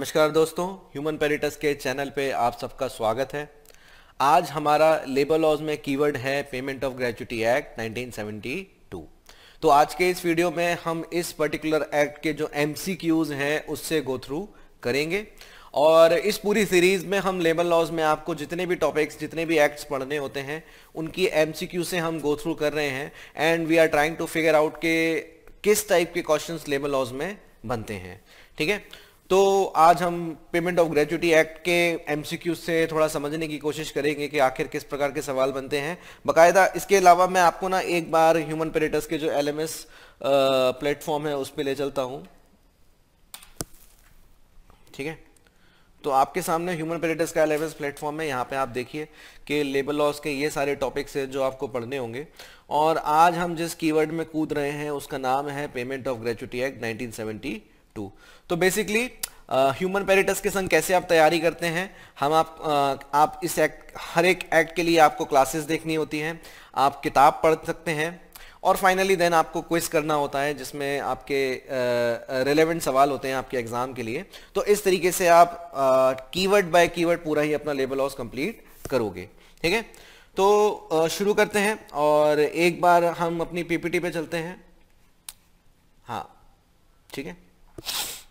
नमस्कार दोस्तों ह्यूमन पेरिटस के चैनल पे आप सबका स्वागत है आज हमारा लेबर लॉज में कीवर्ड है पेमेंट ऑफ ग्रेचुटी एक्ट 1972 तो आज के इस वीडियो में हम इस पर्टिकुलर एक्ट के जो एम हैं उससे गो थ्रू करेंगे और इस पूरी सीरीज में हम लेबर लॉज में आपको जितने भी टॉपिक्स जितने भी एक्ट्स पढ़ने होते हैं उनकी एम से हम गो थ्रू कर रहे हैं and we are trying to figure out के किस टाइप के क्वेश्चन लेबर लॉज में बनते हैं ठीक है तो आज हम पेमेंट ऑफ ग्रेचुटी एक्ट के एमसीक्यू से थोड़ा समझने की कोशिश करेंगे कि आखिर किस प्रकार के सवाल बनते हैं बकायदा इसके अलावा मैं आपको ना एक बार ह्यूमन पेरेटर्स के जो एलएमएस प्लेटफॉर्म है उस पर ले चलता हूँ ठीक है तो आपके सामने ह्यूमन पेरेटर्स का एस प्लेटफॉर्म है यहाँ पे आप देखिए कि लेबर लॉस के ये सारे टॉपिक्स हैं जो आपको पढ़ने होंगे और आज हम जिस कीवर्ड में कूद रहे हैं उसका नाम है payment of gratuity act nineteen two तो बेसिकली ह्यूमन पेरिटस के संग कैसे आप तैयारी करते हैं हम आप uh, आप इस एक्ट हर एक एक्ट के लिए आपको क्लासेस देखनी होती हैं आप किताब पढ़ सकते हैं और फाइनली देन आपको क्विज करना होता है जिसमें आपके रेलेवेंट uh, सवाल होते हैं आपके एग्जाम के लिए तो इस तरीके से आप कीवर्ड बाय कीवर्ड पूरा ही अपना लेबल ऑस कंप्लीट करोगे ठीक है तो uh, शुरू करते हैं और एक बार हम अपनी पीपीटी पे चलते हैं हाँ ठीक है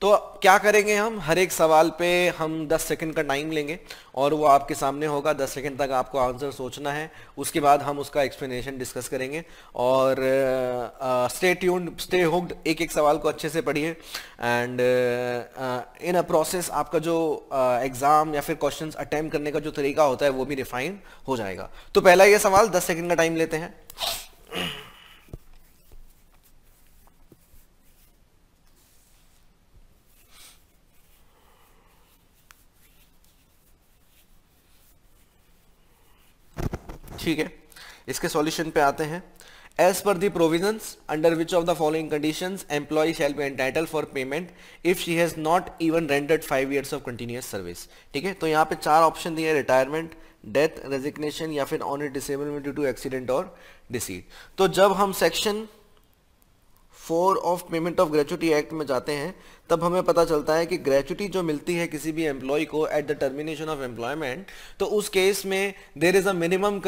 तो क्या करेंगे हम हर एक सवाल पे हम 10 सेकंड का टाइम लेंगे और वो आपके सामने होगा 10 सेकंड तक आपको आंसर सोचना है उसके बाद हम उसका एक्सप्लेनेशन डिस्कस करेंगे और स्टे ट्यून्ड स्टे होग्ड एक एक सवाल को अच्छे से पढ़िए एंड इन अ प्रोसेस आपका जो एग्ज़ाम uh, या फिर क्वेश्चन अटैम्प्ट करने का जो तरीका होता है वो भी रिफाइन हो जाएगा तो पहला ये सवाल दस सेकेंड का टाइम लेते हैं ठीक है इसके सॉल्यूशन पे आते हैं एज पर the provisions under which of the following condition employee shall be entitled for payment if she has not even rendered five years of continuous service ठीक है तो यहाँ पे चार ऑप्शन दिए रिटायरमेंट डेथ रेजिग्नेशन या फिर on disablement due to accident और डिसीड तो जब हम section four of payment of gratuity act में जाते हैं तब हमें पता चलता है कि ग्रेचुटी जो मिलती है किसी भी एम्प्लॉय को at the termination of employment तो उस केस में there is a minimum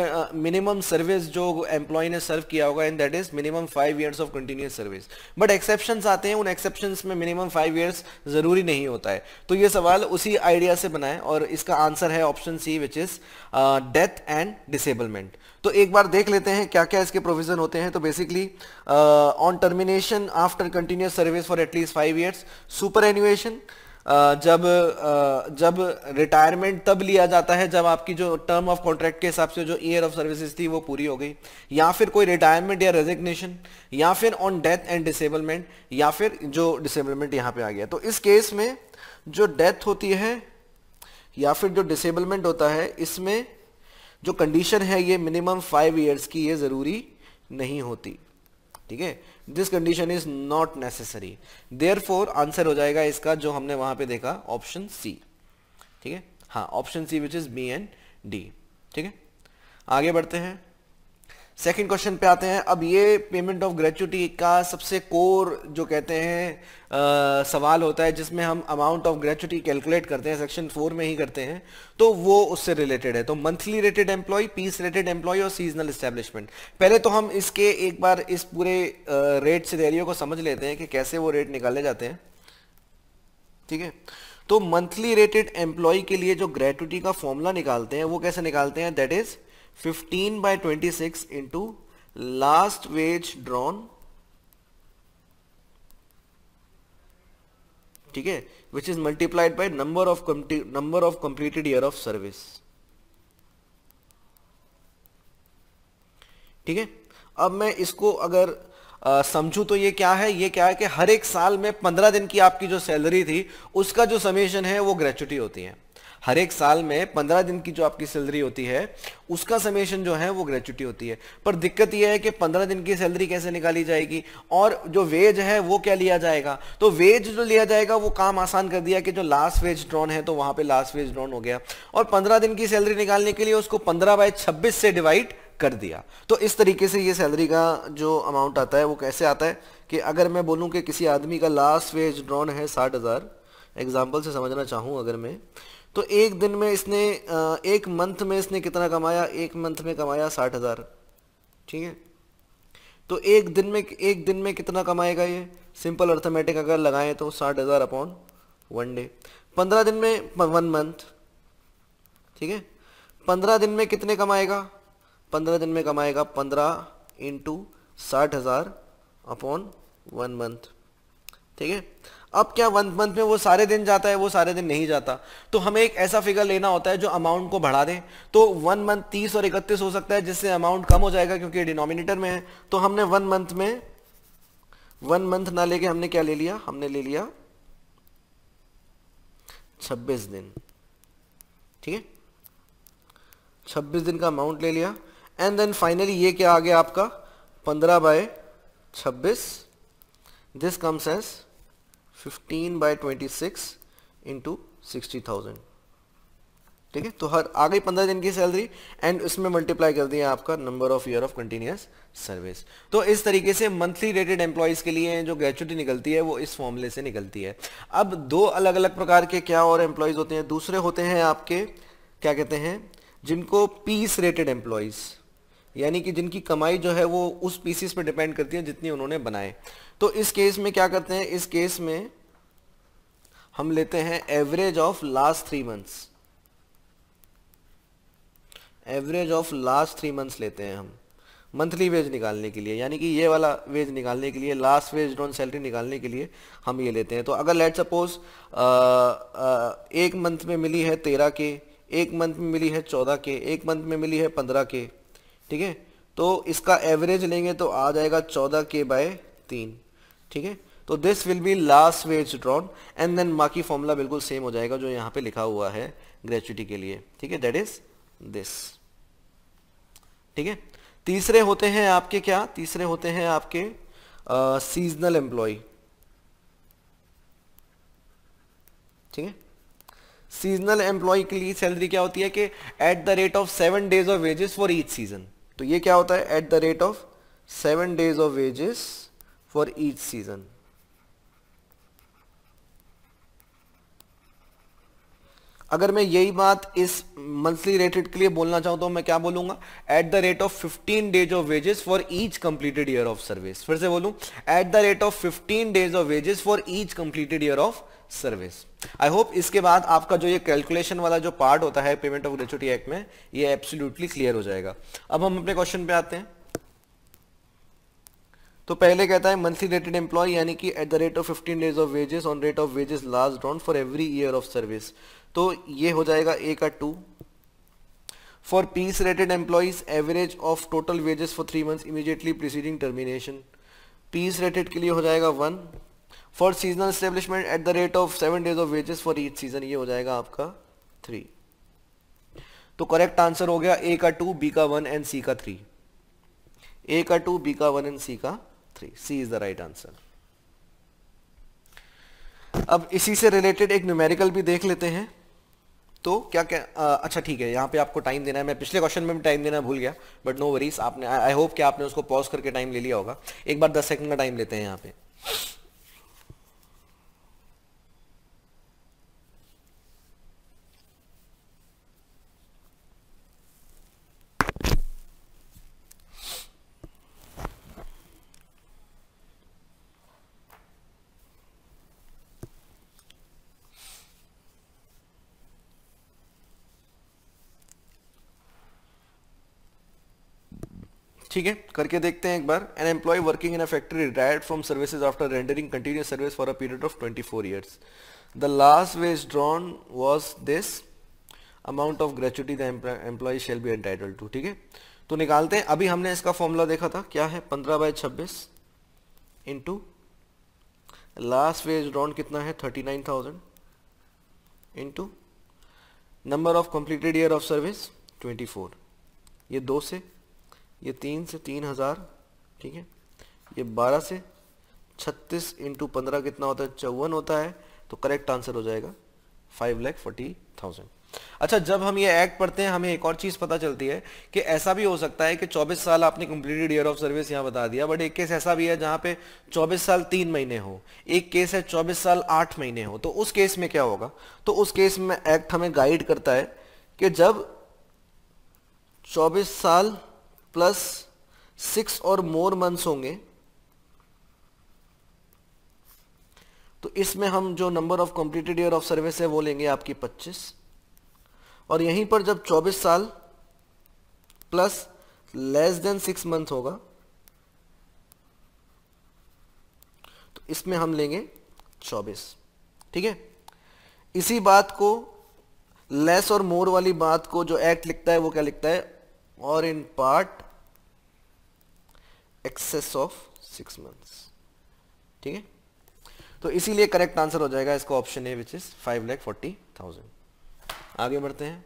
minimum service जो एम्प्लॉय ने सर्व किया होगा and that is minimum five years of continuous service but exception आते हैं उन एक्सेप्शन में मिनिमम फाइव ईयर्स ज़रूरी नहीं होता है तो ये सवाल उसी आइडिया से बनाए और इसका आंसर है option C which is death and disablement तो एक बार देख लेते हैं क्या क्या इसके प्रोविजन होते हैं तो basically on termination after continuous service for at least five years superannuation जब uh, जब रिटायरमेंट तब लिया जाता है जब आपकी जो टर्म ऑफ कॉन्ट्रैक्ट के हिसाब से जो ईयर ऑफ सर्विसेज थी वो पूरी हो गई या फिर कोई रिटायरमेंट या रेजिग्नेशन या फिर ऑन डेथ एंड डिसेबलमेंट या फिर जो डिसेबलमेंट यहाँ पे आ गया तो इस केस में जो डेथ होती है या फिर जो डिसेबलमेंट होता है इसमें जो कंडीशन है ये मिनिमम फाइव ईयर्स की ये ज़रूरी नहीं होती ठीक है this condition is not necessary therefore answer हो जाएगा इसका जो हमने वहां पे देखा ऑप्शन सी ठीक है हाँ option C which is B and D ठीक है आगे बढ़ते हैं सेकंड क्वेश्चन पे आते हैं अब ये पेमेंट ऑफ ग्रेचुटी का सबसे कोर जो कहते हैं आ, सवाल होता है जिसमें हम अमाउंट ऑफ ग्रेचुटी कैलकुलेट करते हैं सेक्शन फोर में ही करते हैं तो वो उससे रिलेटेड है तो monthly rated employee piece rated employee और सीजनल इस्टेब्लिशमेंट पहले तो हम इसके एक बार इस पूरे रेट सिनेरियो को समझ लेते हैं कि कैसे वो रेट निकाले जाते हैं ठीक है तो मंथली रेटेड एम्प्लॉय के लिए जो ग्रेचुटी का फॉर्मूला निकालते हैं वो कैसे निकालते हैं that is 15 by 26 into last wage drawn ठीक है which is multiplied by number of number of completed year of service ठीक है अब मैं इसको अगर समझू तो ये क्या है ये क्या है कि हर एक साल में पंद्रह दिन की आपकी जो सैलरी थी उसका जो समीशन है वो ग्रेचुटी होती है हर एक साल में पंद्रह दिन की जो आपकी सैलरी होती है उसका समेशन जो है वो ग्रेचुटी होती है पर दिक्कत यह है कि पंद्रह दिन की सैलरी कैसे निकाली जाएगी और जो वेज है वो क्या लिया जाएगा तो वेज जो लिया जाएगा वो काम आसान कर दिया कि जो लास्ट वेज ड्रॉन है तो वहां पे लास्ट वेज ड्रॉन हो गया और पंद्रह दिन की सैलरी निकालने के लिए उसको पंद्रह बाय छब्बीस से डिवाइड कर दिया तो इस तरीके से ये सैलरी का जो अमाउंट आता है वो कैसे आता है कि अगर मैं बोलूँ कि किसी आदमी का लास्ट वेज ड्रॉन है साठ हज़ार एग्जाम्पल से समझना चाहूँ अगर मैं तो एक दिन में इसने एक मंथ में इसने कितना कमाया एक मंथ में कमाया साठ हज़ार ठीक है तो एक दिन में एक दिन में कितना कमाएगा ये सिंपल अर्थमेटिक अगर लगाएं तो साठ हज़ार अपॉन वन डे पंद्रह दिन में वन मंथ ठीक है पंद्रह दिन में कितने कमाएगा पंद्रह दिन में कमाएगा पंद्रह इंटू साठ हज़ार अपॉन वन मंथ ठीक है अब क्या वन मंथ में वो सारे दिन जाता है वो सारे दिन नहीं जाता तो हमें एक ऐसा फिगर लेना होता है जो अमाउंट को बढ़ा दे तो वन मंथ तीस और इकतीस हो सकता है जिससे अमाउंट कम हो जाएगा क्योंकि डिनोमिनेटर में है तो हमने वन मंथ में वन मंथ ना लेके हमने क्या ले लिया हमने ले लिया छब्बीस दिन ठीक है छब्बीस दिन का अमाउंट ले लिया एंड देन फाइनली ये क्या आ गया आपका पंद्रह बाय छब्बीस this comes as 15 by 26 six into ठीक है तो हर आ गई पंद्रह दिन की सैलरी एंड उसमें मल्टीप्लाई कर दिया आपका number of year of continuous service तो इस तरीके से मंथली रेटेड एम्प्लॉयज़ के लिए जो ग्रेचुटी निकलती है वो इस फॉर्मूले से निकलती है अब दो अलग अलग प्रकार के क्या और एम्प्लॉयज़ होते हैं दूसरे होते हैं आपके क्या कहते हैं जिनको पीस रेटेड एम्प्लॉयज़ यानी कि जिनकी कमाई जो है वो उस पीसीस पर डिपेंड करती है जितनी उन्होंने बनाए तो इस केस में क्या करते हैं इस केस में हम लेते हैं average of last three months average of last three months लेते हैं हम मंथली वेज निकालने के लिए यानी कि ये वाला वेज निकालने के लिए लास्ट वेज ऑन सैलरी निकालने के लिए हम ये लेते हैं तो अगर लेट सपोज एक मंथ में मिली है तेरह के एक मंथ में मिली है चौदह के एक मंथ में मिली है पंद्रह के ठीक है तो इसका एवरेज लेंगे तो आ जाएगा चौदह के बाय तीन ठीक है तो this will be last wage drawn and then बाकी फॉर्मूला बिल्कुल सेम हो जाएगा जो यहां पे लिखा हुआ है ग्रेचुटी के लिए ठीक है दैट इज दिस ठीक है तीसरे होते हैं आपके क्या तीसरे होते हैं आपके सीजनल एम्प्लॉय ठीक है सीजनल एम्प्लॉय के लिए सैलरी क्या होती है कि at the rate of seven days of wages for each season तो ये क्या होता है at the rate of seven days of wages for each season. अगर मैं यही बात इस मंथली रेटेड के लिए बोलना चाहूं तो मैं क्या बोलूंगा at the rate of 15 days of wages for each completed year of service फिर से बोलूं at the rate of 15 days of wages for each completed year of service I hope इसके बाद आपका जो ये कैलकुलेशन वाला जो पार्ट होता है पेमेंट ऑफ ग्रेचुटी एक्ट में ये एब्सोल्यूटली क्लियर हो जाएगा अब हम अपने क्वेश्चन पे आते हैं तो पहले कहता है मंथली रेटेड एम्प्लॉय यानी कि at the rate of fifteen days of wages on rate of wages last drawn for every year of service तो ये हो जाएगा ए का two for piece rated employees average of total wages for three months immediately preceding termination piece rated के लिए हो जाएगा one for seasonal establishment at the rate of seven days of wages for each season ये हो जाएगा आपका three तो correct answer हो गया ए का टू बी का वन एंड सी का थ्री ए का टू बी का वन एंड सी का three C is the right answer अब इसी से रिलेटेड एक न्यूमेरिकल भी देख लेते हैं तो क्या क्या आ, अच्छा ठीक है यहाँ पे आपको टाइम देना है मैं पिछले क्वेश्चन में भी टाइम देना भूल गया बट नो वरीज आपने आई होप कि आपने उसको पॉज करके टाइम ले लिया होगा एक बार दस सेकंड का टाइम लेते हैं यहाँ पे ठीक है करके देखते हैं एक बार an employee working in a factory retired from services after rendering continuous service for a period of 24 years the last wage drawn was this amount of gratuity the employee shall be entitled to ठीक है तो निकालते हैं अभी हमने इसका formula देखा था क्या है पंद्रह बाय छब्बीस इंटू लास्ट वेज ड्रॉन कितना है thirty nine thousand into number of completed year of service twenty four ये दो से ये तीन से तीन हज़ार ठीक है ये बारह से छत्तीस इंटू पंद्रह कितना होता है चौवन होता है तो करेक्ट आंसर हो जाएगा फाइव लैख फोर्टी थाउजेंड अच्छा जब हम ये एक्ट पढ़ते हैं हमें एक और चीज़ पता चलती है कि ऐसा भी हो सकता है कि 24 साल आपने कंप्लीटेड ईयर ऑफ सर्विस यहां बता दिया बट एक केस ऐसा भी है जहां पे 24 साल तीन महीने हो एक केस है 24 साल आठ महीने हो तो उस केस में क्या होगा तो उस केस में एक्ट हमें गाइड करता है कि जब चौबीस साल प्लस सिक्स और मोर मंथ्स होंगे तो इसमें हम जो number of completed year of service है वो लेंगे आपकी 25 और यहीं पर जब 24 साल plus less than six month होगा तो इसमें हम लेंगे 24 ठीक है इसी बात को लेस और मोर वाली बात को जो एक्ट लिखता है वो क्या लिखता है or in part excess of six months ठीक है तो इसीलिए करेक्ट आंसर हो जाएगा इसका option A which is five lakh forty thousand आगे बढ़ते हैं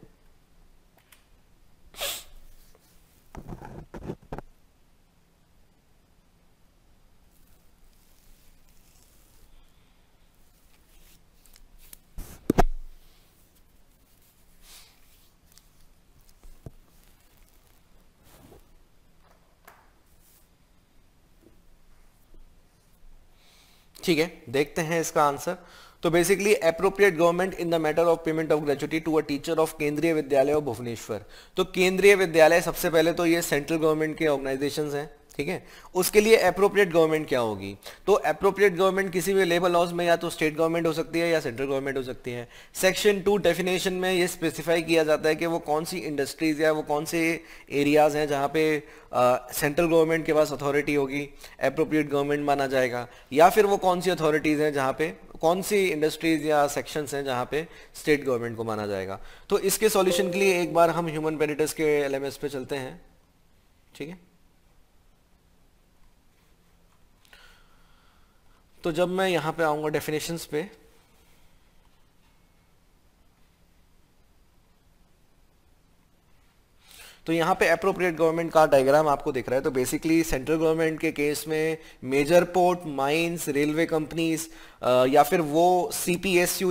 ठीक है देखते हैं इसका आंसर तो basically appropriate government in the matter of payment of gratuity to a teacher of Kendriya Vidyalaya of Bhubaneswar तो केंद्रीय विद्यालय सबसे पहले तो ये सेंट्रल गवर्नमेंट के ऑर्गेनाइजेशन हैं ठीक है उसके लिए अप्रोप्रिएट गवर्नमेंट क्या होगी तो अप्रोप्रिएट गवर्नमेंट किसी भी लेबर लॉज में या तो स्टेट गवर्नमेंट हो सकती है या सेंट्रल गवर्नमेंट हो सकती है सेक्शन टू डेफिनेशन में ये स्पेसिफाई किया जाता है कि वो कौन सी इंडस्ट्रीज या वो कौन से एरियाज हैं जहाँ पे सेंट्रल गवर्नमेंट के पास अथॉरिटी होगी अप्रोप्रिएट गवर्नमेंट माना जाएगा या फिर वो कौन सी अथॉरिटीज़ हैं जहाँ पे कौन सी इंडस्ट्रीज या सेक्शंस हैं जहाँ पे स्टेट गवर्नमेंट को माना जाएगा तो इसके सॉल्यूशन के लिए एक बार हम ह्यूमन बेनिटर्स के एलएमएस पे चलते हैं ठीक है तो जब मैं यहाँ पे आऊँगा डेफिनेशंस पे तो यहाँ पे अप्रोप्रिएट गवर्नमेंट का डायग्राम आपको दिख रहा है तो बेसिकली सेंट्रल गवर्नमेंट के केस में major port mines railway companies या फिर वो सी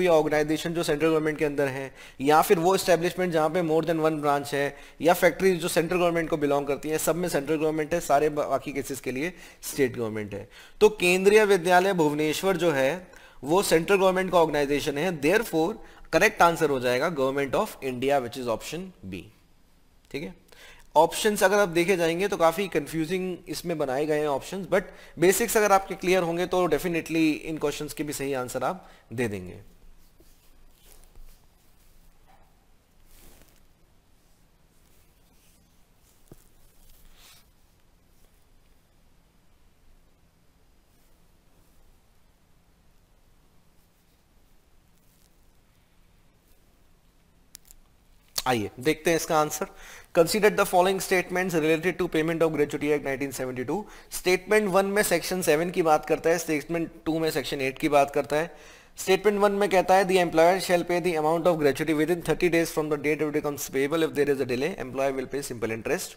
या ऑर्गेनाइजेशन जो सेंट्रल गवर्नमेंट के अंदर है या फिर वो स्टैब्लिशमेंट जहाँ पे मोर देन वन ब्रांच है या फैक्ट्रीज जो सेंट्रल गवर्नमेंट को बिलोंग करती है सब में सेंट्रल गवर्नमेंट है सारे बाकी केसेस के लिए स्टेट गवर्नमेंट है तो केंद्रीय विद्यालय भुवनेश्वर जो है वो सेंट्रल गवर्नमेंट का ऑर्गेनाइजेशन है देयर करेक्ट आंसर हो जाएगा government of India which is option B ठीक है ऑप्शंस अगर आप देखे जाएंगे तो काफ़ी कंफ्यूजिंग इसमें बनाए गए हैं ऑप्शंस बट बेसिक्स अगर आपके क्लियर होंगे तो डेफिनेटली इन क्वेश्चंस के भी सही आंसर आप दे देंगे आइए देखते हैं इसका answer consider the following statements related to payment of gratuity act 1972 statement one में सेक्शन सेवन की बात करता है स्टेटमेंट टू में सेक्शन एट की बात करता है स्टेटमेंट वन में कहता है दी employer shall pay the amount of gratuity within thirty days from the date of becomes payable if there is a delay employer will pay simple interest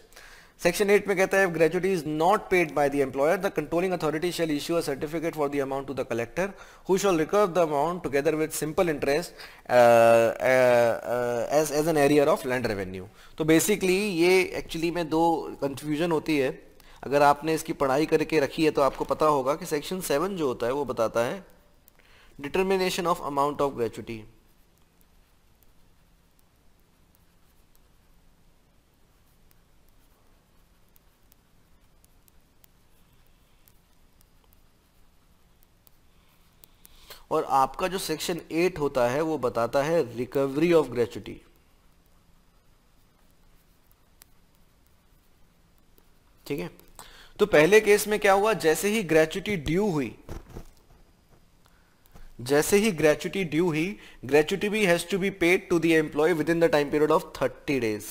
section eight में कहता है gratuity is not paid by the employer the controlling authority shall issue a certificate for the amount to the collector who shall recover the amount together with simple interest as as an arrear of land revenue तो basically ये actually में दो confusion होती है अगर आपने इसकी पढ़ाई करके रखी है तो आपको पता होगा कि सेक्शन सेवन जो होता है वो बताता है determination of amount of gratuity और आपका जो सेक्शन एट होता है वो बताता है रिकवरी ऑफ ग्रेचुटी ठीक है तो पहले केस में क्या हुआ जैसे ही ग्रेचुटी ड्यू हुई जैसे ही ग्रेचुटी ड्यू हुई ग्रेचुटी भी has to be paid to the employee within the time period of thirty days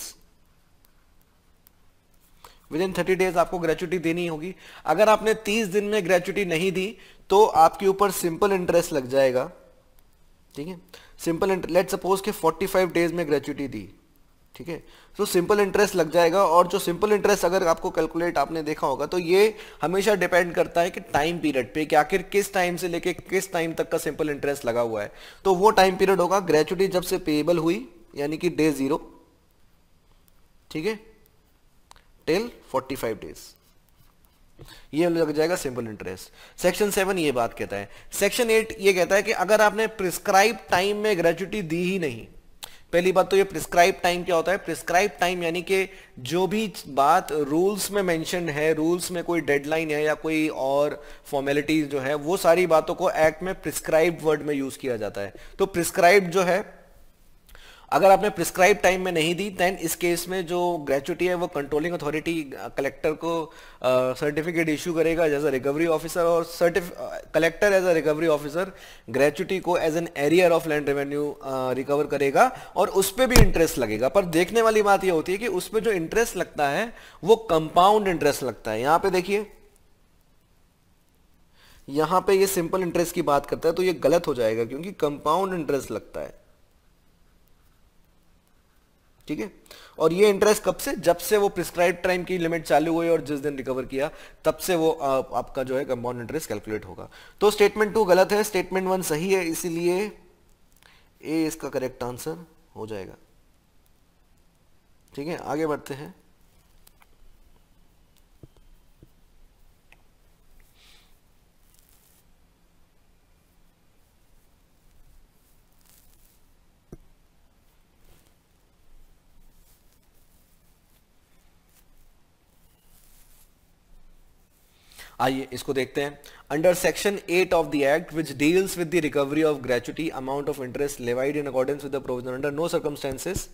within thirty days आपको ग्रेचुटी देनी होगी अगर आपने तीस दिन में ग्रेचुटी नहीं दी तो आपके ऊपर सिंपल इंटरेस्ट लग जाएगा ठीक है सिंपल लेट सपोज के फाइव डेज में ग्रेचुटी दी ठीक है तो सिंपल इंटरेस्ट लग जाएगा और जो सिंपल इंटरेस्ट अगर आपको कैलकुलेट आपने देखा होगा तो ये हमेशा डिपेंड करता है कि टाइम पीरियड पे कि आखिर किस टाइम से लेके किस टाइम तक का सिंपल इंटरेस्ट लगा हुआ है तो वो टाइम पीरियड होगा ग्रेचुटी जब से पेएबल हुई यानी कि डे जीरो ठीक है टिल 45 डेज ये लग जाएगा सिंपल इंटरेस्ट सेक्शन सेवन ये बात कहता है सेक्शन एट ये कहता है कि अगर आपने प्रिस्क्राइब टाइम में ग्रेचुटी दी ही नहीं पहली बात तो ये प्रिस्क्राइब टाइम क्या होता है प्रिस्क्राइब टाइम यानी कि जो भी बात रूल्स में मेंशन है रूल्स में कोई डेडलाइन है या कोई और फॉर्मेलिटीज जो है वो सारी बातों को एक्ट में प्रिस्क्राइब वर्ड में यूज किया जाता है तो प्रिस्क्राइब जो है अगर आपने प्रिस्क्राइब टाइम में नहीं दी देन इस केस में जो ग्रेचुटी है वो कंट्रोलिंग अथॉरिटी कलेक्टर को सर्टिफिकेट uh, इशू करेगा एज अ रिकवरी ऑफिसर और collector as a recovery officer gratuity को as an arrear of land revenue recover करेगा और उस पर भी इंटरेस्ट लगेगा पर देखने वाली बात यह होती है कि उस पर जो इंटरेस्ट लगता है वो कंपाउंड इंटरेस्ट लगता है यहां पर देखिए यहां पे ये सिंपल इंटरेस्ट की बात करता है तो ये गलत हो जाएगा क्योंकि कंपाउंड इंटरेस्ट लगता है ठीक है और ये इंटरेस्ट कब से जब से वो प्रिस्क्राइब टाइम की लिमिट चालू हुई और जिस दिन रिकवर किया तब से वो आ, आपका जो है कंपाउंड इंटरेस्ट कैलकुलेट होगा तो स्टेटमेंट टू गलत है स्टेटमेंट वन सही है इसीलिए ए इसका करेक्ट आंसर हो जाएगा ठीक है आगे बढ़ते हैं आइए इसको देखते हैं under section eight of the act which deals with the recovery of gratuity amount of interest levied in accordance with the provision under no circumstances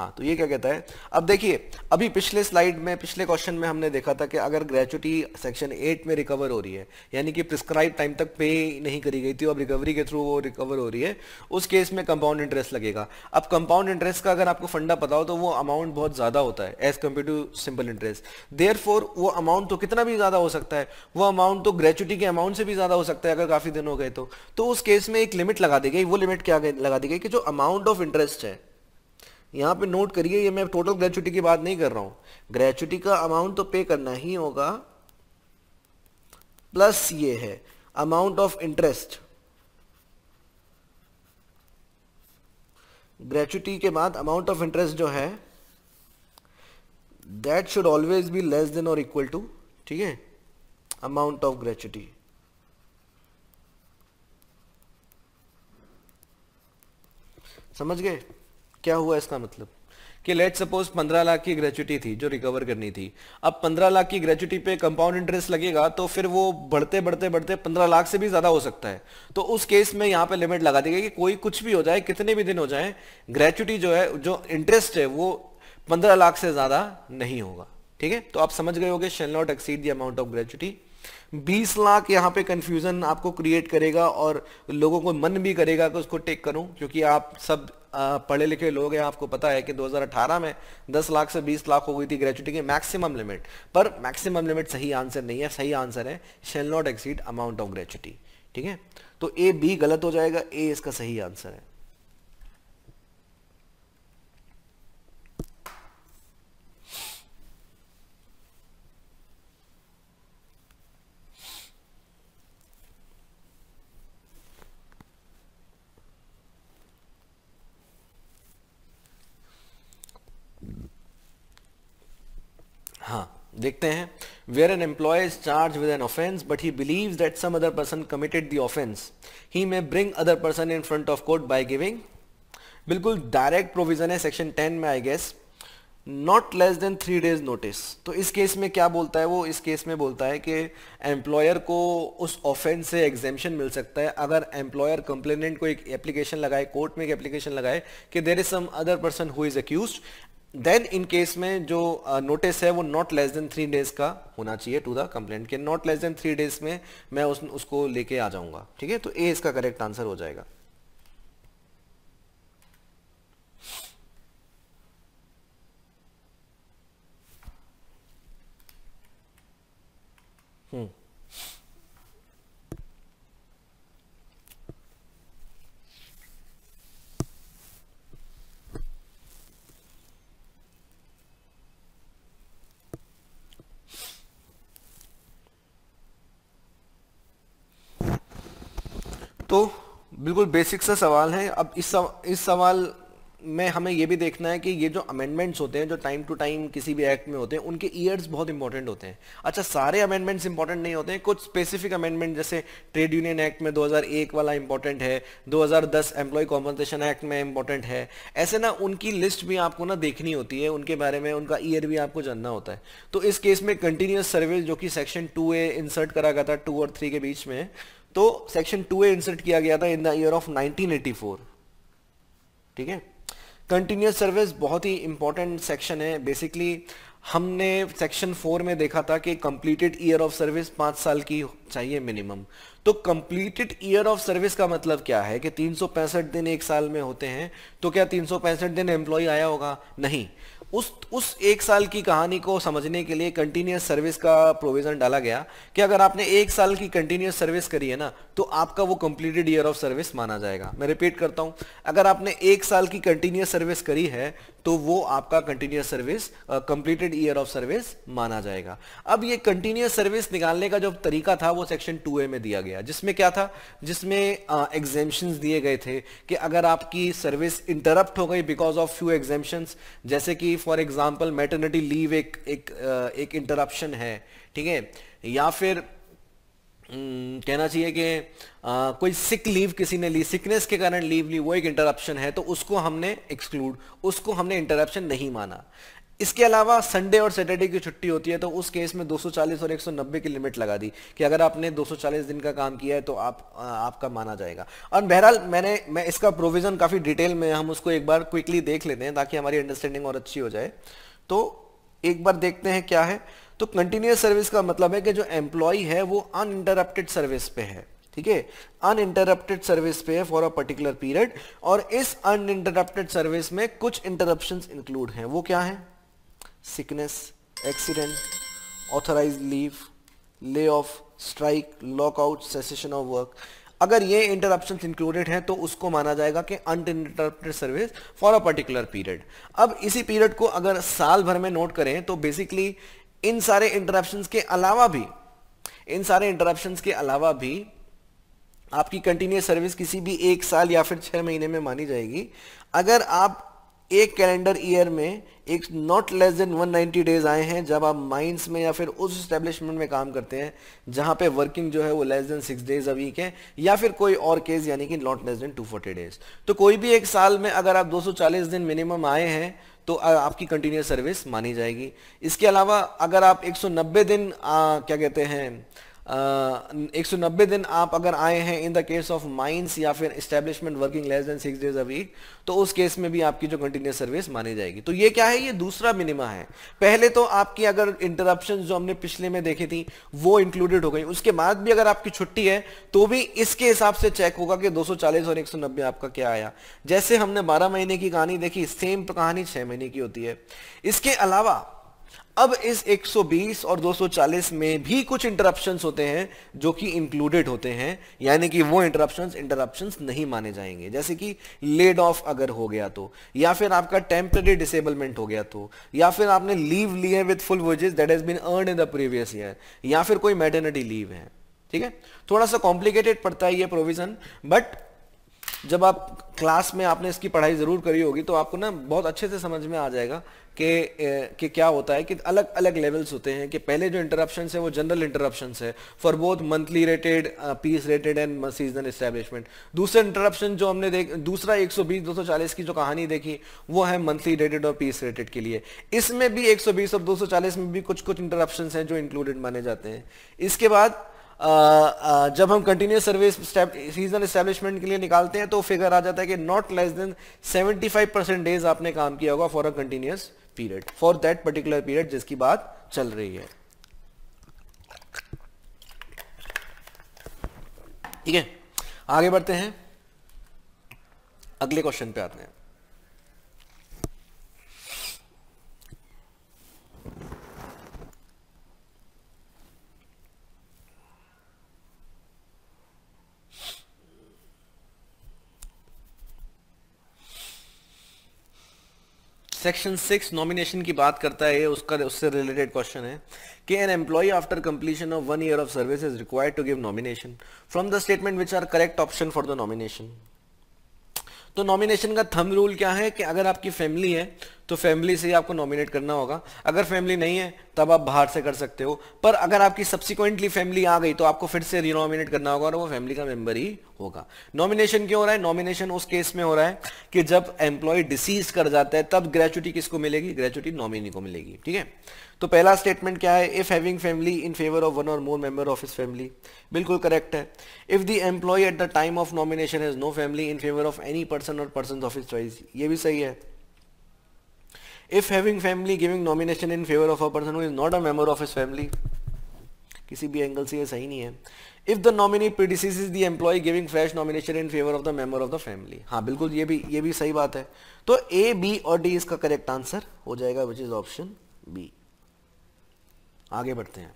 हाँ तो ये क्या कहता है अब देखिए अभी पिछले स्लाइड में पिछले क्वेश्चन में हमने देखा था कि अगर ग्रेचुटी सेक्शन एट में रिकवर हो रही है यानी कि प्रिस्क्राइब टाइम तक पे नहीं करी गई थी अब रिकवरी के थ्रू वो रिकवर हो रही है उस केस में कंपाउंड इंटरेस्ट लगेगा अब कंपाउंड इंटरेस्ट का अगर आपको फंडा पता हो तो वो अमाउंट बहुत ज़्यादा होता है as compare to simple interest there वो अमाउंट तो कितना भी ज़्यादा हो सकता है वो अमाउंट तो ग्रेचुटी के अमाउंट से भी ज़्यादा हो सकता है अगर काफ़ी दिन हो गए तो, तो उस केस में एक लिमिट लगा दी गई वो लिमिट क्या लगा दी गई कि जो अमाउंट ऑफ इंटरेस्ट है यहाँ पे नोट करिए ये मैं टोटल ग्रेचुटी की बात नहीं कर रहा हूँ ग्रेचुटी का अमाउंट तो पे करना ही होगा प्लस ये है अमाउंट ऑफ इंटरेस्ट ग्रेचुटी के बाद अमाउंट ऑफ इंटरेस्ट जो है that should always be less than और इक्वल टू ठीक है अमाउंट ऑफ ग्रेचुटी समझ गए क्या हुआ इसका मतलब कि लेट सपोज पंद्रह लाख की ग्रेचुटी थी जो रिकवर करनी थी अब पंद्रह लाख की ग्रेचुटी पे कंपाउंड इंटरेस्ट लगेगा तो फिर वो बढ़ते बढ़ते बढ़ते पंद्रह लाख से भी ज़्यादा हो सकता है तो उस केस में यहाँ पे लिमिट लगा दी गई कि कोई कुछ भी हो जाए कितने भी दिन हो जाए ग्रेचुटी जो है जो इंटरेस्ट है वो पंद्रह लाख से ज़्यादा नहीं होगा ठीक है तो आप समझ गए होगे shall not exceed the amount of gratuity 20 lakh यहाँ पे कंफ्यूजन आपको क्रिएट करेगा और लोगों को मन भी करेगा कि उसको टेक करूं क्योंकि आप सब पढ़े लिखे लोग हैं आपको पता है कि 2018 में 10 लाख से 20 लाख हो गई थी ग्रेचुटी की मैक्सिमम लिमिट पर मैक्सिमम लिमिट सही आंसर नहीं है सही आंसर है shall not exceed amount of gratuity ठीक है तो ए बी गलत हो जाएगा ए इसका सही आंसर है देखते हैं where an employee is charge with an offence but he believe that some other person committed the offence he may bring other person in front of court by giving बिल्कुल direct provision है section ten में I guess not less than three days notice तो इस case में क्या बोलता है वो इस केस में बोलता है कि एम्प्लॉयर को उस ऑफेंस से एग्जेम्पन मिल सकता है अगर एम्प्लॉयर कंप्लेनेंट को एक एप्लीकेशन लगाए कोर्ट में एक एप्लीकेशन लगाए कि there is some other person who is accuse then in case में जो नोटिस uh, है वो not less than three days का होना चाहिए टू द कंप्लेंट के not less than three days में मैं उस, उसको लेके आ जाऊंगा ठीक है तो ए इसका करेक्ट आंसर हो जाएगा तो बिल्कुल बेसिक सा सवाल है अब इस सवाल, इस सवाल में हमें ये भी देखना है कि ये जो अमेंडमेंट्स होते हैं जो टाइम टू टाइम किसी भी एक्ट में होते हैं उनके ईयर्स बहुत इंपॉर्टेंट होते हैं अच्छा सारे अमेंडमेंट्स इंपॉर्टेंट नहीं होते हैं कुछ स्पेसिफिक अमेंडमेंट जैसे ट्रेड यूनियन एक्ट में 2001 वाला इंपॉर्टेंट है 2010 एम्प्लॉय कॉम्पनसेशन एक्ट में इंपॉर्टेंट है ऐसे ना उनकी लिस्ट भी आपको ना देखनी होती है उनके बारे में उनका ईयर भी आपको जानना होता है तो इस केस में कंटिन्यूस सर्विस जो कि सेक्शन टू इंसर्ट करा गया था टू और थ्री के बीच में तो सेक्शन ए इंसर्ट किया गया था इन द ईयर ऑफ 1984 ठीक है कंटिन्यूस सर्विस बहुत ही इंपॉर्टेंट सेक्शन है बेसिकली हमने सेक्शन फोर में देखा था कि कंप्लीटेड ईयर ऑफ सर्विस पांच साल की चाहिए मिनिमम तो कंप्लीटेड ईयर ऑफ सर्विस का मतलब क्या है कि 365 दिन एक साल में होते हैं तो क्या 365 दिन एम्प्लॉय आया होगा नहीं उस उस एक साल की कहानी को समझने के लिए कंटिन्यूस सर्विस का प्रोविजन डाला गया कि अगर आपने एक साल की कंटिन्यूस सर्विस करी है ना तो आपका वो कंप्लीटेड ईयर ऑफ सर्विस माना जाएगा मैं रिपीट करता हूं अगर आपने एक साल की कंटिन्यूस सर्विस करी है तो वो आपका continuous service completed year of service माना जाएगा अब ये कंटिन्यूस सर्विस निकालने का जो तरीका था वो सेक्शन टू में दिया गया जिसमें क्या था जिसमें एग्जेम्पन्स दिए गए थे कि अगर आपकी सर्विस इंटरप्ट हो गई बिकॉज ऑफ फ्यू एग्जेम्पन्स जैसे कि फॉर एग्जाम्पल मेटर्निटी लीव एक एक इंटरप्शन है ठीक है या फिर हम्म, कहना चाहिए कि कोई सिक लीव किसी ने ली सिकनेस के कारण लीव ली वो एक इंटरप्शन है तो उसको हमने एक्सक्लूड उसको हमने इंटरप्शन नहीं माना इसके अलावा संडे और सैटरडे की छुट्टी होती है तो उस केस में 240 और 190 की लिमिट लगा दी कि अगर आपने 240 दिन का काम किया है तो आप आ, आपका माना जाएगा और बहरहाल मैंने मैं इसका प्रोविज़न काफ़ी डिटेल में हम उसको एक बार क्विकली देख लेते हैं ताकि हमारी अंडरस्टैंडिंग और अच्छी हो जाए तो एक बार देखते हैं क्या है तो कंटिन्यूस सर्विस का मतलब है कि जो एम्प्लॉय है वो अनइंटरप्टेड सर्विस पे है ठीक है अनइंटरप्टेड सर्विस पे है फॉर अ पर्टिकुलर पीरियड और इस अनइंटरप्टेड सर्विस में कुछ इंटरप्शन इंक्लूड हैं वो क्या है sickness accident authorise leave lay off strike lockout cessation of work अगर ये इंटरप्शन इंक्लूडेड हैं तो उसको माना जाएगा कि uninterrupted service for a particular period अब इसी पीरियड को अगर साल भर में नोट करें तो बेसिकली इन सारे इंटरप्शन के अलावा भी इन सारे इंटरप्शन के अलावा भी आपकी कंटिन्यूस सर्विस किसी भी एक साल या फिर छह महीने में मानी जाएगी अगर आप एक कैलेंडर ईयर में एक नॉट लेस देन 190 डेज आए हैं जब आप माइंस में या फिर उस स्टेब्लिशमेंट में काम करते हैं जहां पे वर्किंग जो है वो less than six days a week है या फिर कोई और केस यानी कि नॉट लेस देन 240 डेज तो कोई भी एक साल में अगर आप 240 दिन मिनिमम आए हैं तो आपकी कंटिन्यूस सर्विस मानी जाएगी इसके अलावा अगर आप 190 दिन आ, क्या कहते हैं 190 दिन आप अगर आए हैं in the case of mines या फिर establishment working less than six days a week तो उस केस में भी आपकी जो कंटिन्यूस सर्विस मानी जाएगी तो ये क्या है ये दूसरा मिनिमा है पहले तो आपकी अगर इंटरप्शन जो हमने पिछले में देखी थी वो इंक्लूडेड हो गई उसके बाद भी अगर आपकी छुट्टी है तो भी इसके हिसाब से चेक होगा कि दो और एक आपका क्या आया जैसे हमने बारह महीने की कहानी देखी सेम कहानी छह महीने की होती है इसके अलावा अब इस 120 और 240 में भी कुछ इंटरप्शन होते हैं जो कि इंक्लूडेड होते हैं यानी कि वो इंटरप्शन इंटरप्शन नहीं माने जाएंगे जैसे कि लेड ऑफ अगर हो गया तो या फिर आपका टेम्पररी डिसेबलमेंट हो गया तो या फिर आपने लीव लिए with full wages that has been earn in the previous year या फिर कोई मेटर्निटी लीव है ठीक है थोड़ा सा कॉम्प्लिकेटेड पड़ता है ये प्रोविजन बट जब आप क्लास में आपने इसकी पढ़ाई ज़रूर करी होगी तो आपको ना बहुत अच्छे से समझ में आ जाएगा कि कि क्या होता है कि अलग अलग लेवल्स होते हैं कि पहले जो इंटरप्शन है वो जनरल इंटरप्शन है for both monthly rated piece rated and seasonal establishment दूसरे इंटरप्शन जो हमने देख दूसरा 120 240 की जो कहानी देखी वो है मंथली रेटेड और पीस रेटेड के लिए इसमें भी 120 और 240 में भी कुछ कुछ इंटरप्शन हैं जो इंक्लूडेड माने जाते हैं इसके बाद आ, आ, जब हम कंटिन्यूस सर्विस सीजन इस्टेब्लिशमेंट के लिए निकालते हैं तो फिगर आ जाता है कि not less than 75 percent days आपने काम किया होगा for a continuous period for that particular period जिसकी बात चल रही है ठीक है आगे बढ़ते हैं अगले क्वेश्चन पे आते हैं सेक्शन सिक्स नॉमिनेशन की बात करता है उसका उससे रिलेटेड क्वेश्चन है कि an employee after completion of one year of service is required to give nomination from the statement which are correct option for the nomination तो नॉमिनेशन का थम रूल क्या है कि अगर आपकी फैमिली है तो फैमिली से ही आपको नॉमिनेट करना होगा अगर फैमिली नहीं है तब आप बाहर से कर सकते हो पर अगर आपकी सब्सिक्वेंटली फैमिली आ गई तो आपको फिर से रिनॉमिनेट करना होगा और वो फैमिली का मेंबर ही होगा नॉमिनेशन क्यों हो रहा है नॉमिनेशन उस केस में हो रहा है कि जब एम्प्लॉय डिसीज कर जाता है तब ग्रेचुटी किसको मिलेगी ग्रेचुटी नॉमिनी को मिलेगी ठीक है तो पहला स्टेटमेंट क्या है if having family in favour of one और more member of his family बिल्कुल करेक्ट है if the employee at the time of nomination has no family in favour of any person और पर्सन ऑफ हिस चॉइस ये भी सही है if having family giving nomination in favour of a person who is not a member of his family किसी भी angle से ये सही नहीं है if the nominee predecease is the employee giving fresh nomination in favour of the member of the family हाँ बिल्कुल ये भी ये भी सही बात है तो ए बी और डी इसका करेक्ट आंसर हो जाएगा विच इज ऑप्शन बी आगे बढ़ते हैं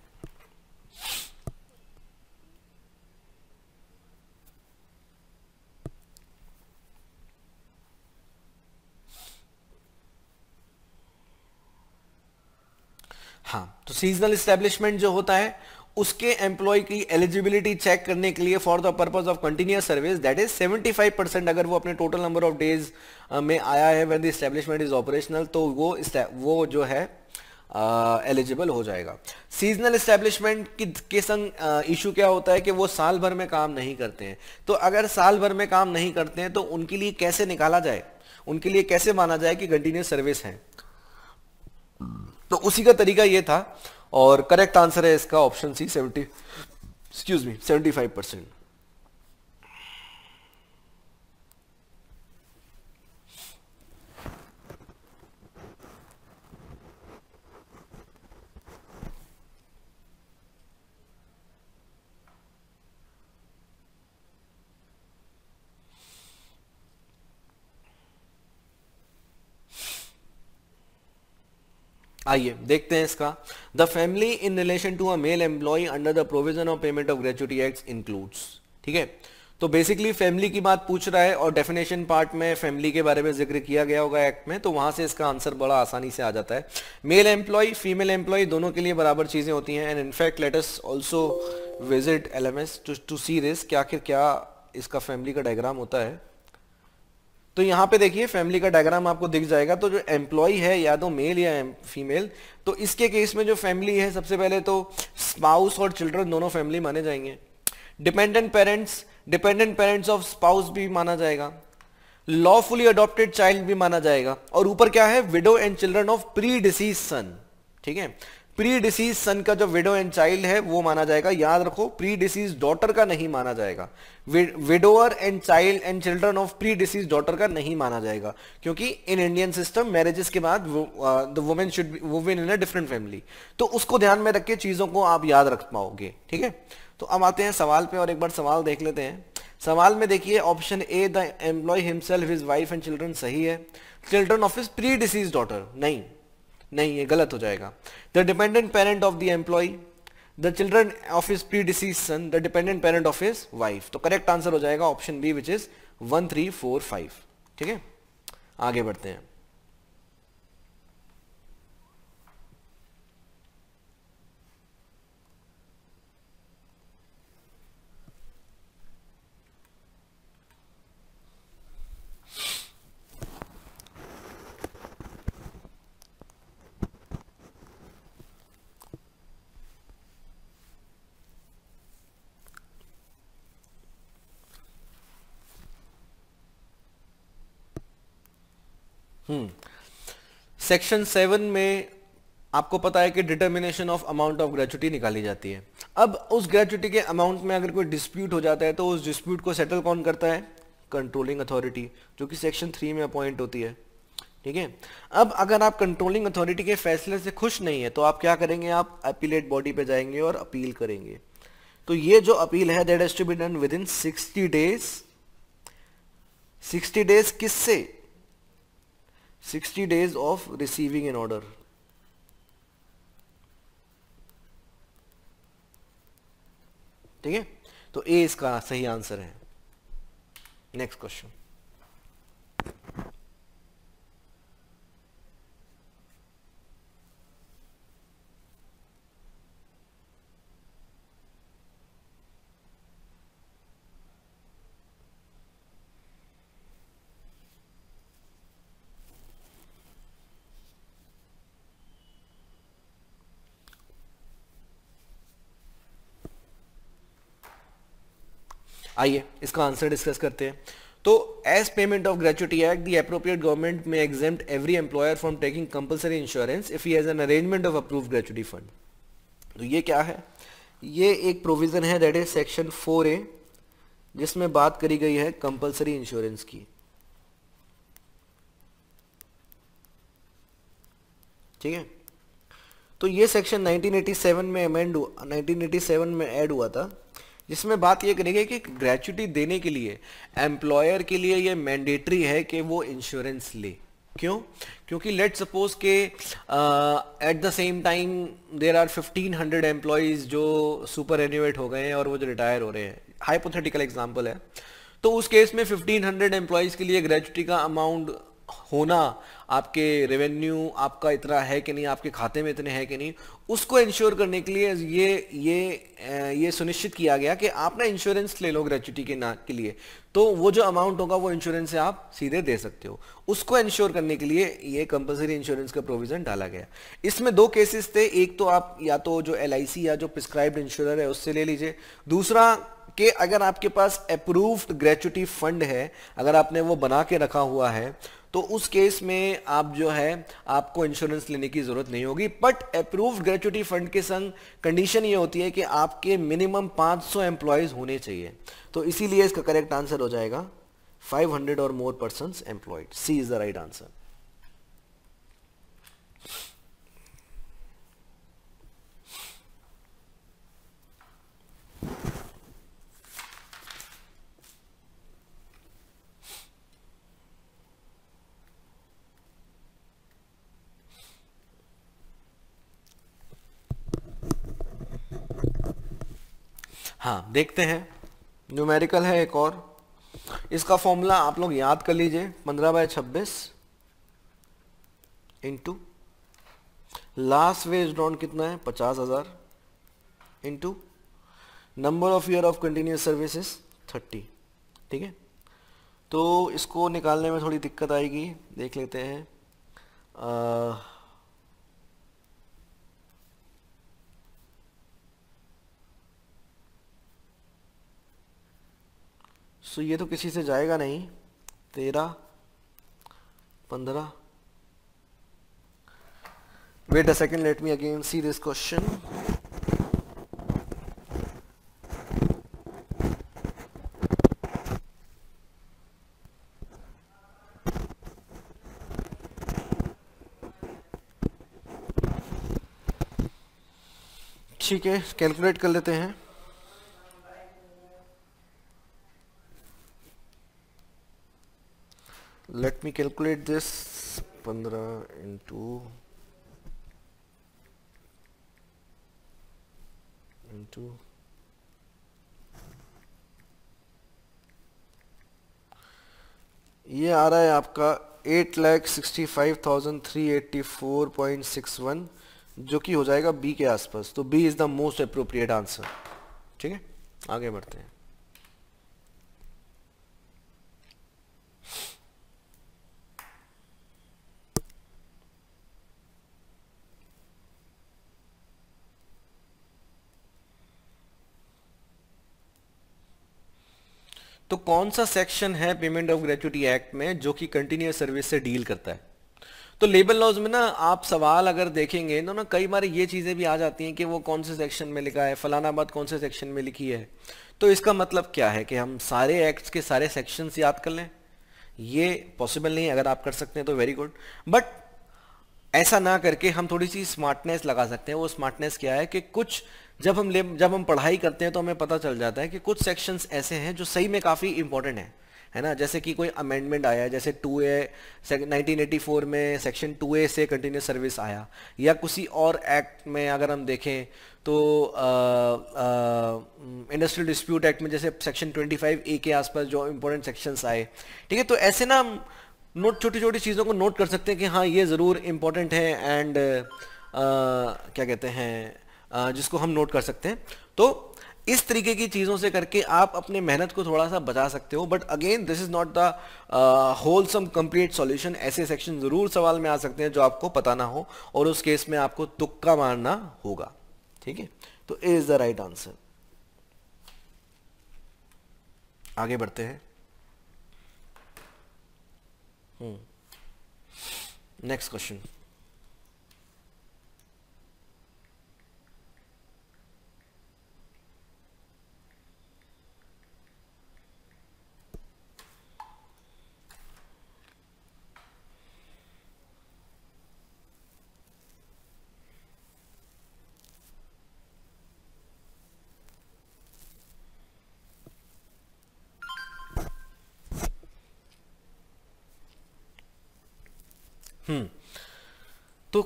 हाँ तो सीजनल स्टैब्लिशमेंट जो होता है उसके एम्प्लॉय की एलिजिबिलिटी चेक करने के लिए for the purpose of continuous service that is 75 percent अगर वो अपने टोटल नंबर ऑफ डेज में आया है when the establishment is operational तो वो वो जो है एलिजिबल uh, हो जाएगा सीजनल स्टेब्लिशमेंट के संग इशू uh, क्या होता है कि वो साल भर में काम नहीं करते हैं तो अगर साल भर में काम नहीं करते हैं तो उनके लिए कैसे निकाला जाए उनके लिए कैसे माना जाए कि कंटिन्यूस सर्विस है तो उसी का तरीका ये था और करेक्ट आंसर है इसका option C seventy excuse me seventy five percent आइए देखते हैं इसका the family in relation to a male employee under the provision of payment of gratuity act includes ठीक है तो बेसिकली फैमिली की बात पूछ रहा है और डेफिनेशन पार्ट में फैमिली के बारे में जिक्र किया गया होगा एक्ट में तो वहां से इसका आंसर बड़ा आसानी से आ जाता है मेल एम्प्लॉय फीमेल एम्प्लॉय दोनों के लिए बराबर चीज़ें होती हैं and in fact let's also visit L M S to see this क्या आखिर क्या इसका फैमिली का डायग्राम होता है तो यहाँ पे देखिए फैमिली का डायग्राम आपको दिख जाएगा तो जो एम्प्लॉय है या तो मेल या फीमेल तो इसके केस में जो फैमिली है सबसे पहले तो स्पाउस और चिल्ड्रन दोनों फैमिली माने जाएंगे dependent parents dependent parents of spouse भी माना जाएगा लॉफुली अडॉप्टेड चाइल्ड भी माना जाएगा और ऊपर क्या है widow and children of predeceased son ठीक है प्री डिसीज सन का जो विडो एंड चाइल्ड है वो माना जाएगा याद रखो प्री डिसीज डॉटर का नहीं माना जाएगा widower and child and children of predeceased daughter का नहीं माना जाएगा क्योंकि इन इंडियन सिस्टम मैरिजेस के बाद the women should be women in a different family तो उसको ध्यान में रख के चीज़ों को आप याद रख पाओगे ठीक है तो अब आते हैं सवाल पे और एक बार सवाल देख लेते हैं सवाल में देखिए option A the employee himself his wife and children सही है children of his predeceased daughter नहीं नहीं ये गलत हो जाएगा the dependent parent of the employee the children of his predeceased son the dependent parent of his wife तो correct answer हो जाएगा option B which is one three four five ठीक है आगे बढ़ते हैं सेक्शन हम्म। सेवन में आपको पता है कि determination of amount of gratuity निकाली जाती है अब उस ग्रेचुटी के अमाउंट में अगर कोई डिस्प्यूट हो जाता है तो उस डिस्प्यूट को सेटल कौन करता है कंट्रोलिंग अथॉरिटी जो कि सेक्शन थ्री में अपॉइंट होती है ठीक है अब अगर आप कंट्रोलिंग अथॉरिटी के फैसले से खुश नहीं है तो आप क्या करेंगे आप अपीलेट बॉडी पे जाएंगे और अपील करेंगे तो ये जो अपील है that has to be done within sixty days sixty days किससे 60 days of receiving an order ठीक है तो ए इसका सही आंसर है नेक्स्ट क्वेश्चन आइए इसका आंसर डिस्कस करते हैं तो as payment of gratuity act the appropriate government में exempt every employer from taking compulsory insurance if he has an arrangement of approved gratuity fund तो ये क्या है ये एक प्रोविज़न है that is section four A जिसमें बात करी गई है कंपलसरी इंश्योरेंस की ठीक है तो ये सेक्शन 1987 में अमेंड हुआ 1987 में ऐड हुआ था जिसमें बात ये करेंगे कि ग्रेचुटी देने के लिए एम्प्लॉयर के लिए ये मैंडेटरी है कि वो इंश्योरेंस ले क्यों क्योंकि लेट सपोज के at the same time there are 1500 hundred employees जो सुपर एन्यूएट हो गए हैं और वो जो रिटायर हो रहे हैं हाइपोथेटिकल एग्जाम्पल है तो उस केस में 1500 हंड्रेड एम्प्लॉयज़ के लिए ग्रेचुटी का अमाउंट होना आपके रेवेन्यू आपका इतना है कि नहीं आपके खाते में इतने हैं कि नहीं उसको इंश्योर करने के लिए ये ये ये सुनिश्चित किया गया कि आप ना इंश्योरेंस ले लो ग्रेचुटी के ना के लिए तो वो जो अमाउंट होगा वो इंश्योरेंस से आप सीधे दे सकते हो उसको इंश्योर करने के लिए ये कंपलसरी इंश्योरेंस का प्रोविजन डाला गया इसमें दो केसेस थे एक तो आप या तो जो एल या जो प्रिस्क्राइब्ड इंश्योर है उससे ले लीजिए दूसरा कि अगर आपके पास अप्रूव्ड ग्रेचुटी फंड है अगर आपने वो बना के रखा हुआ है तो उस केस में आप जो है आपको इंश्योरेंस लेने की ज़रूरत नहीं होगी बट अप्रूव्ड ग्रेचुटी फंड के संग कंडीशन ये होती है कि आपके मिनिमम 500 सौ एम्प्लॉयज़ होने चाहिए तो इसीलिए इसका करेक्ट आंसर हो जाएगा 500 और more person employed C is the right answer हाँ देखते हैं न्यूमेरिकल है एक और इसका फॉर्मूला आप लोग याद कर लीजिए पंद्रह बाय छब्बीस इंटू लास्ट वेज डॉन कितना है पचास हज़ार into number of year of continuous services thirty ठीक है तो इसको निकालने में थोड़ी दिक्कत आएगी देख लेते हैं आ, सो ये तो किसी से जाएगा नहीं तेरह पंद्रह wait a second let me again see this question ठीक है कैलकुलेट कर लेते हैं let me calculate this 15 into into ये आ रहा है आपका eight lakh sixty five thousand three eighty four point six one जो कि हो जाएगा बी के आसपास तो B is the most appropriate answer ठीक है आगे बढ़ते हैं तो कौन सा सेक्शन है पेमेंट ऑफ ग्रेचुटी एक्ट में जो कि कंटिन्यूस सर्विस से डील करता है तो लेबर लॉज में ना आप सवाल अगर देखेंगे तो ना कई बार ये चीज़ें भी आ जाती हैं कि वो कौन से सेक्शन में लिखा है फलाना बात कौन से सेक्शन में लिखी है तो इसका मतलब क्या है कि हम सारे एक्ट्स के सारे सेक्शन याद कर लें ये पॉसिबल नहीं अगर आप कर सकते हैं तो वेरी गुड बट ऐसा ना करके हम थोड़ी सी स्मार्टनेस लगा सकते हैं वो स्मार्टनेस क्या है कि कुछ जब हम जब हम पढ़ाई करते हैं तो हमें पता चल जाता है कि कुछ सेक्शंस ऐसे हैं जो सही में काफ़ी इंपॉर्टेंट हैं है ना जैसे कि कोई अमेंडमेंट आया जैसे टू ए नाइनटीन में सेक्शन टू ए से कंटिन्यूस सर्विस आया या किसी और एक्ट में अगर हम देखें तो इंडस्ट्रियल डिस्प्यूट एक्ट में जैसे सेक्शन 25 ए के आसपास जो इम्पोर्टेंट सेक्शंस आए ठीक है तो ऐसे ना हम नोट छोटी छोटी चीज़ों को नोट कर सकते हैं कि हाँ ये ज़रूर इम्पोर्टेंट है एंड क्या कहते हैं जिसको हम नोट कर सकते हैं तो इस तरीके की चीज़ों से करके आप अपने मेहनत को थोड़ा सा बचा सकते हो but again this is not the whole sum complete solution ऐसे सेक्शन ज़रूर सवाल में आ सकते हैं जो आपको पता ना हो और उस केस में आपको तुक्का मारना होगा ठीक है तो इज़ द राइट आंसर आगे बढ़ते हैं नेक्स्ट हम्म। क्वेश्चन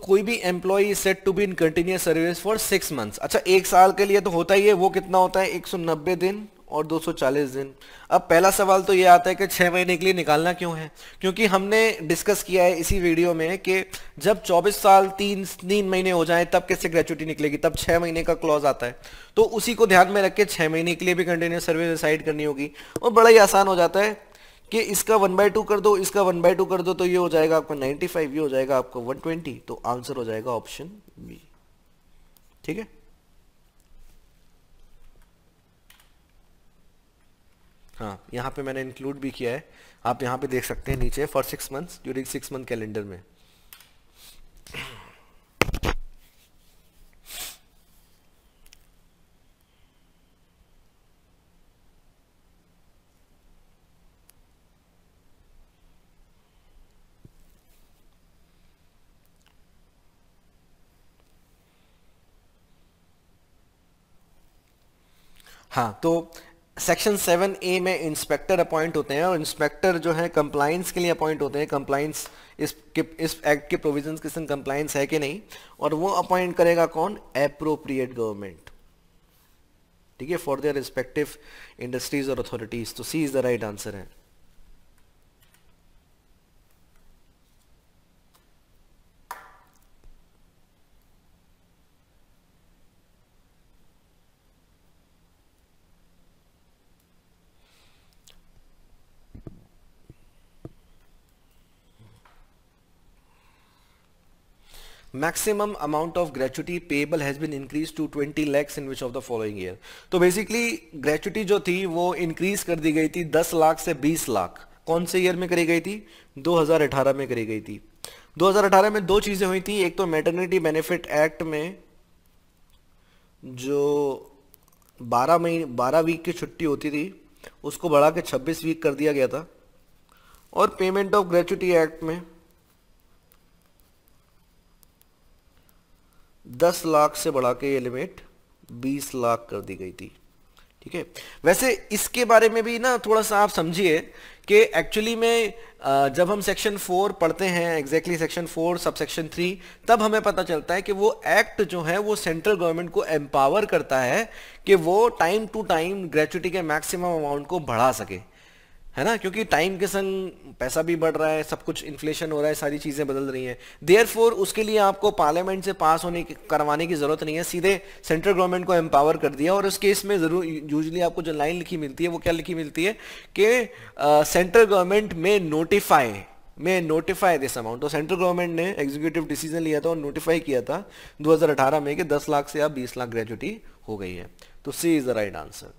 कोई भी employee said to be in continuous service for six months अच्छा एक साल के लिए तो होता ही है वो कितना होता है 190 दिन और 240 दिन अब पहला सवाल तो ये आता है कि छः महीने के लिए निकालना क्यों है क्योंकि हमने डिस्कस किया है इसी वीडियो में कि जब 24 साल तीन तीन महीने हो जाए तब कैसे ग्रेचुटी निकलेगी तब छः महीने का क्लॉज आता है तो उसी को ध्यान में रख के छः महीने के लिए भी कंटिन्यूस सर्विस डिसाइड करनी होगी और बड़ा ही आसान हो जाता है कि इसका वन बाई टू कर दो इसका वन बाई टू कर दो तो ये हो जाएगा आपका फाइव ये हो जाएगा आपका वन ट्वेंटी तो आंसर हो जाएगा ऑप्शन बी ठीक है हाँ यहाँ पे मैंने इंक्लूड भी किया है आप यहाँ पे देख सकते हैं नीचे for six months during six month calendar में हाँ तो सेक्शन सेवन ए में इंस्पेक्टर अपॉइंट होते हैं और इंस्पेक्टर जो है कंप्लाइंस के लिए अपॉइंट होते हैं कंप्लाइंस इस एक्ट के प्रोविजन के संग कंप्लाइंस है कि नहीं और वो अपॉइंट करेगा कौन अप्रोप्रिएट गवर्नमेंट ठीक है फॉर देयर रिस्पेक्टिव इंडस्ट्रीज और अथॉरिटीज तो C is the right answer है maximum amount of gratuity payable has been increase to twenty lakhs in which of the following year तो बेसिकली ग्रेचुटी जो थी वो इंक्रीज कर दी गई थी दस लाख से बीस लाख कौन से ईयर में करी गई थी दो हजार अठारह में करी गई थी दो हजार अठारह में दो चीजें हुई थी एक तो मेटर्निटी बेनिफिट एक्ट में जो बारह मई बारह वीक की छुट्टी होती थी उसको बढ़ा के छब्बीस वीक कर दिया गया था और पेमेंट ऑफ ग्रेचुटी एक्ट में दस लाख से बढ़ा के ये लिमिट बीस लाख कर दी गई थी ठीक है वैसे इसके बारे में भी ना थोड़ा सा आप समझिए कि एक्चुअली में जब हम सेक्शन फोर पढ़ते हैं exactly section four sub section three तब हमें पता चलता है कि वो एक्ट जो है वो सेंट्रल गवर्नमेंट को एम्पावर करता है कि वो टाइम टू टाइम ग्रेचुटी के मैक्सिमम अमाउंट को बढ़ा सके है ना क्योंकि टाइम के संग पैसा भी बढ़ रहा है सब कुछ इन्फ्लेशन हो रहा है सारी चीज़ें बदल रही हैं देयर उसके लिए आपको पार्लियामेंट से पास होने की करवाने की ज़रूरत नहीं है सीधे सेंट्रल गवर्नमेंट को एम्पावर कर दिया और उस केस में ज़रूर यूजली आपको जो लाइन लिखी मिलती है वो क्या लिखी मिलती है कि सेंट्रल गवर्नमेंट में नोटिफाई में नोटिफाई दिस अमाउंट तो सेंट्रल गवर्नमेंट ने एग्जीक्यूटिव डिसीजन लिया था और नोटिफाई किया था दो में कि दस लाख से आप बीस लाख ग्रेजुटी हो गई है तो C is the right answer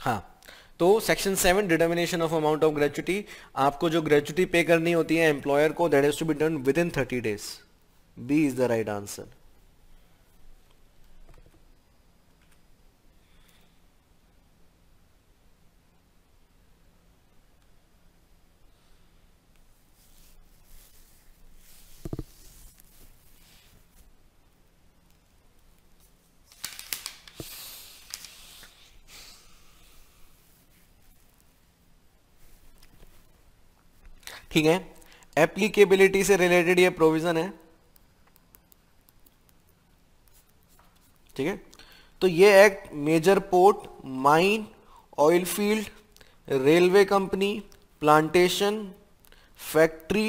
हाँ तो section seven determination of amount of gratuity आपको जो ग्रेचुटी पे करनी होती है एम्प्लॉयर को that is to be done within thirty days B is the right answer ठीक है एप्लीकेबिलिटी से रिलेटेड ये प्रोविजन है ठीक है तो ये act major port mine oil field railway company plantation factory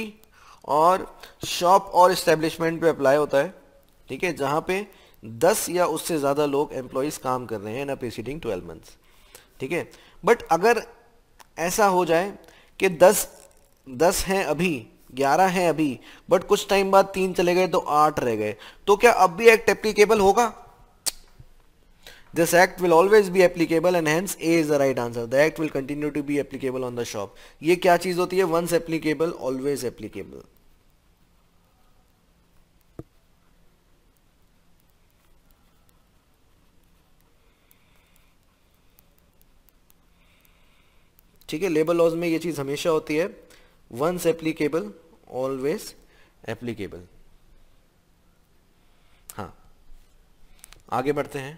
और शॉप और इस्टेब्लिशमेंट पे अप्लाई होता है ठीक है जहां पे 10 या उससे ज़्यादा लोग एम्प्लॉयज़ काम कर रहे हैं इन प्रीसीडिंग 12 मंथ्स ठीक है बट अगर ऐसा हो जाए कि दस दस हैं अभी ग्यारह हैं अभी बट कुछ टाइम बाद तीन चले गए तो आठ रह गए तो क्या अब भी एक्ट एप्लीकेबल होगा this act will always be applicable and hence A is the right answer the act will continue to be applicable on the shop ये क्या चीज होती है वंस एप्लीकेबल ऑलवेज एप्लीकेबल ठीक है लेबर लॉज में ये चीज हमेशा होती है once applicable always applicable हाँ आगे बढ़ते हैं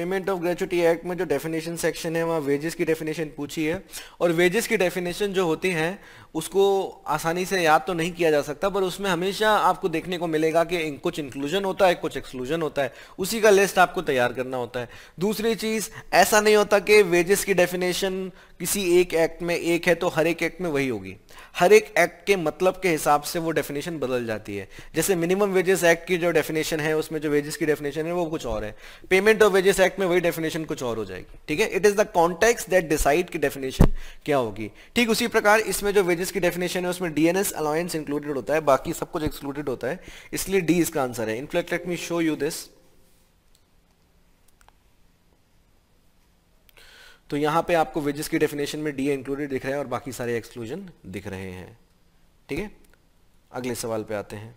पेमेंट ऑफ ग्रेचुटी एक्ट में जो डेफिनेशन सेक्शन है वहाँ वेजेस की डेफिनेशन पूछी है और वेजेस की डेफिनेशन जो होती हैं उसको आसानी से याद तो नहीं किया जा सकता पर उसमें हमेशा आपको देखने को मिलेगा कि कुछ इंक्लूजन होता है कुछ एक्सक्लूजन होता है उसी का लिस्ट आपको तैयार करना होता है दूसरी चीज़ ऐसा नहीं होता कि वेजेस की डेफिनेशन किसी एक एक्ट में एक है तो हर एक एक्ट में वही होगी हर एक एक्ट के मतलब के हिसाब से वो डेफिनेशन बदल जाती है जैसे मिनिमम वेजेस एक्ट की जो डेफिनेशन है उसमें जो वेजेस की डेफिनेशन है वो कुछ और है पेमेंट ऑफ वेजेस एक्ट में वही डेफिनेशन कुछ और हो जाएगी ठीक है it is the context that decide की डेफिनेशन क्या होगी ठीक उसी प्रकार इसमें जो वेजेस की डेफिनेशन है उसमें डीएनएस अलायंस अलाउंस इंक्लूडेड होता है बाकी सब कुछ एक्सक्लूडेड होता है इसलिए डी इसका आंसर है in fact let me show you this तो यहाँ पे आपको वेजेस की डेफिनेशन में डी इंक्लूडेड दिख रहे हैं और बाकी सारे एक्सक्लूजन दिख रहे हैं ठीक है अगले सवाल पे आते हैं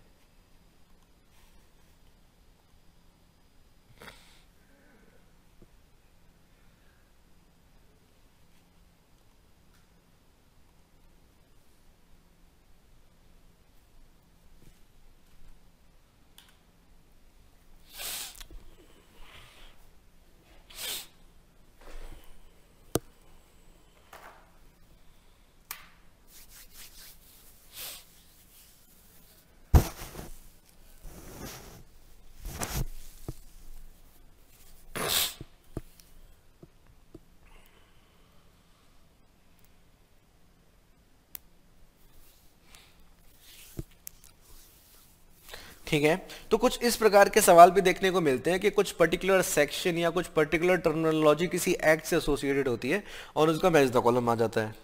ठीक है तो कुछ इस प्रकार के सवाल भी देखने को मिलते हैं कि कुछ पर्टिकुलर सेक्शन या कुछ पर्टिकुलर टर्मिनोलॉजी किसी एक्ट से एसोसिएटेड होती है और उसका मैच द कॉलम आ जाता है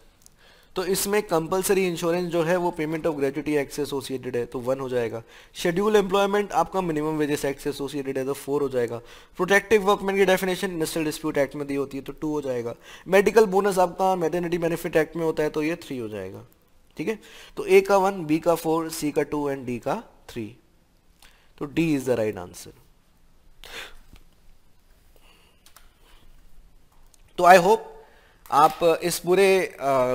तो इसमें कंपलसरी इंश्योरेंस जो है वो पेमेंट ऑफ ग्रेचुटी एक्ट से एसोसिएटेड है तो वन हो जाएगा शेड्यूल एम्प्लॉयमेंट आपका मिनिमम वेजेस एक्ट से एसोसिएटेड है तो फोर हो जाएगा प्रोटेक्टिव वर्कमैन की डेफिनेशन इंडस्ट्रियल डिस्प्यूट एक्ट में दी होती है तो टू हो जाएगा मेडिकल बोनस आपका मेटर्निटी बेनिफिट एक्ट में होता है तो ये थ्री हो जाएगा ठीक है तो ए का वन बी का फोर सी का टू एंड डी का थ्री तो D is the right answer तो आई होप आप uh, इस पूरे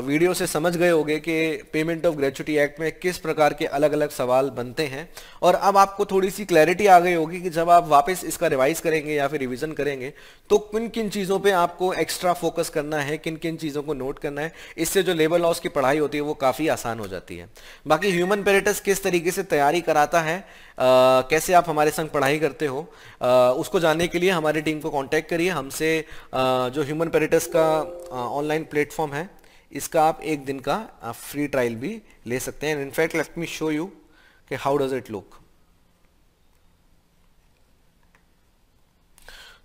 वीडियो uh, से समझ गए होंगे कि पेमेंट ऑफ ग्रेचुटी एक्ट में किस प्रकार के अलग अलग सवाल बनते हैं और अब आपको थोड़ी सी क्लैरिटी आ गई होगी कि जब आप वापस इसका रिवाइज करेंगे या फिर रिवीजन करेंगे तो किन किन चीज़ों पे आपको एक्स्ट्रा फोकस करना है किन किन चीज़ों को नोट करना है इससे जो लेबर लॉस की पढ़ाई होती है वो काफ़ी आसान हो जाती है बाकी ह्यूमन पेरेटस किस तरीके से तैयारी कराता है कैसे आप हमारे संग पढ़ाई करते हो उसको जानने के लिए हमारी टीम को कांटेक्ट करिए हमसे जो ह्यूमन पेरेटस का ऑनलाइन प्लेटफॉर्म है इसका आप एक दिन का फ्री ट्रायल भी ले सकते हैं in fact let me show you कि हाउ डज इट लुक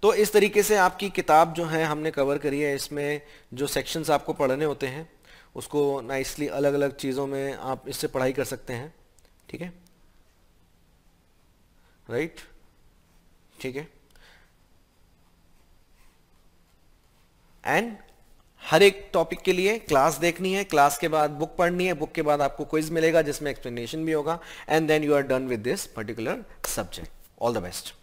तो इस तरीके से आपकी किताब जो है हमने कवर करी है इसमें जो सेक्शंस आपको पढ़ने होते हैं उसको नाइसली अलग अलग चीज़ों में आप इससे पढ़ाई कर सकते हैं ठीक है राइट ठीक है एंड हर एक टॉपिक के लिए क्लास देखनी है क्लास के बाद बुक पढ़नी है बुक के बाद आपको क्विज मिलेगा जिसमें एक्सप्लेनेशन भी होगा and then you are done with this particular subject all the best